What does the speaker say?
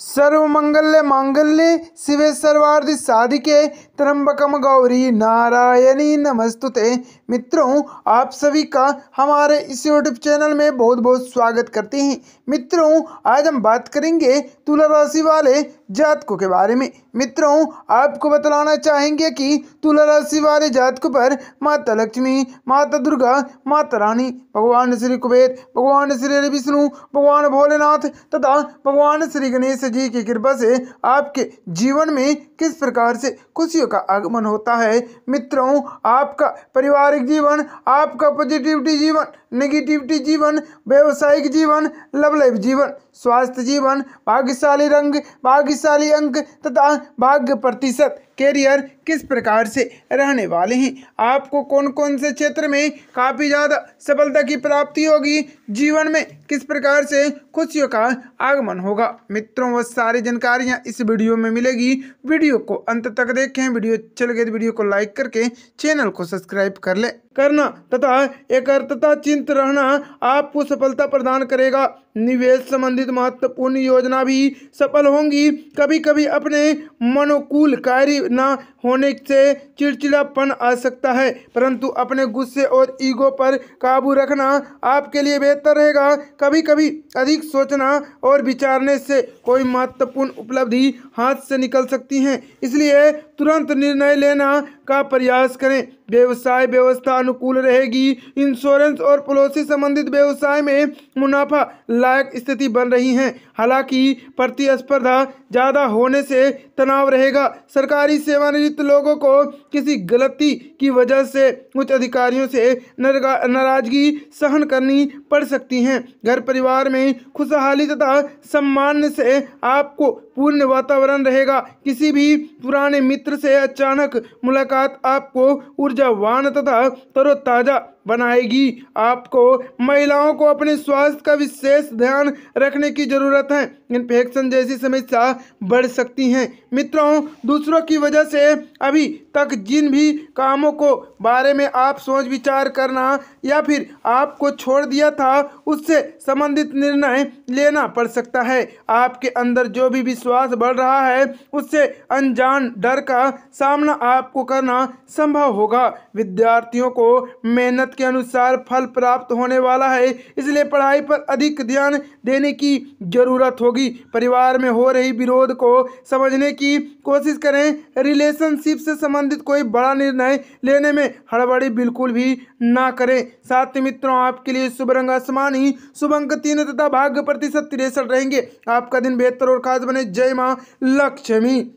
सर्वमंगल्य मांगल्य शिवे सर्वार्थ साधिके त्र्यंबकम गौरी नारायणी नमस्तुते मित्रों आप सभी का हमारे इस यूट्यूब चैनल में बहुत बहुत स्वागत करते हैं मित्रों आज हम बात करेंगे तुला राशि वाले जातकों के बारे में मित्रों आपको बतलाना चाहेंगे कि तुला राशि वाले जातकों पर माता लक्ष्मी माता दुर्गा माता रानी भगवान श्री कुबेर भगवान श्री विष्णु भगवान भोलेनाथ तथा भगवान श्री गणेश जी की कृपा से आपके जीवन में किस प्रकार से खुशियों का आगमन होता है मित्रों आपका पारिवारिक जीवन आपका पॉजिटिविटी जीवन नेगेटिविटी जीवन व्यवसायिक जीवन लव लाइफ जीवन स्वास्थ्य जीवन भाग्यशाली रंग भाग्य शक्तिशाली अंक तथा भाग्य प्रतिशत करियर किस प्रकार से रहने वाले हैं आपको कौन कौन से क्षेत्र में काफ़ी ज़्यादा सफलता की प्राप्ति होगी जीवन में किस प्रकार से खुशियों का आगमन होगा मित्रों वह सारी जानकारियाँ इस वीडियो में मिलेगी वीडियो को अंत तक देखें वीडियो अच्छे लगे तो वीडियो को लाइक करके चैनल को सब्सक्राइब कर ले करना तथा एकर्थता चिंत रहना आपको सफलता प्रदान करेगा निवेश संबंधित महत्वपूर्ण योजना भी सफल होंगी कभी कभी अपने मनोकूल कार्य न होने से चिड़चिड़ापन आ सकता है परंतु अपने गुस्से और ईगो पर काबू रखना आपके लिए बेहतर रहेगा कभी कभी अधिक सोचना और विचारने से कोई महत्वपूर्ण उपलब्धि हाथ से निकल सकती हैं इसलिए तुरंत निर्णय लेना का प्रयास करें व्यवसाय व्यवस्था अनुकूल रहेगी इंश्योरेंस और पॉलिसी संबंधित व्यवसाय में मुनाफा लायक स्थिति बन रही है हालांकि प्रतिस्पर्धा ज़्यादा होने से तनाव रहेगा सरकारी सेवानिवृत्त लोगों को किसी गलती की वजह से उच्च अधिकारियों से नाराजगी सहन करनी पड़ सकती है घर परिवार में खुशहाली तथा सम्मान से आपको पूर्ण वातावरण रहेगा किसी भी पुराने मित्र से अचानक मुलाकात साथ आपको ऊर्जावान तथा तरोताजा बनाएगी आपको महिलाओं को अपने स्वास्थ्य का विशेष ध्यान रखने की ज़रूरत है इन्फेक्शन जैसी समस्या बढ़ सकती हैं मित्रों दूसरों की वजह से अभी तक जिन भी कामों को बारे में आप सोच विचार करना या फिर आपको छोड़ दिया था उससे संबंधित निर्णय लेना पड़ सकता है आपके अंदर जो भी विश्वास बढ़ रहा है उससे अनजान डर का सामना आपको करना संभव होगा विद्यार्थियों को मेहनत मेहनत के अनुसार फल प्राप्त होने वाला है इसलिए पढ़ाई पर अधिक ध्यान देने की ज़रूरत होगी परिवार में हो रही विरोध को समझने की कोशिश करें रिलेशनशिप से संबंधित कोई बड़ा निर्णय लेने में हड़बड़ी बिल्कुल भी ना करें साथ मित्रों आपके लिए शुभ रंग आसमानी शुभ अंक तीन तथा भाग्य प्रतिशत तिरसठ रहेंगे आपका दिन बेहतर और खास बने जय माँ लक्ष्मी